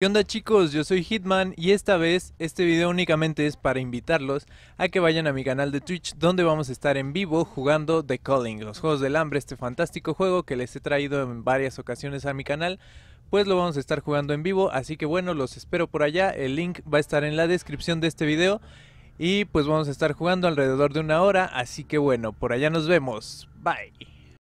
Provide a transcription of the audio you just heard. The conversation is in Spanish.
¿Qué onda chicos? Yo soy Hitman y esta vez este video únicamente es para invitarlos a que vayan a mi canal de Twitch donde vamos a estar en vivo jugando The Calling, los Juegos del Hambre, este fantástico juego que les he traído en varias ocasiones a mi canal, pues lo vamos a estar jugando en vivo, así que bueno, los espero por allá, el link va a estar en la descripción de este video y pues vamos a estar jugando alrededor de una hora, así que bueno, por allá nos vemos, bye.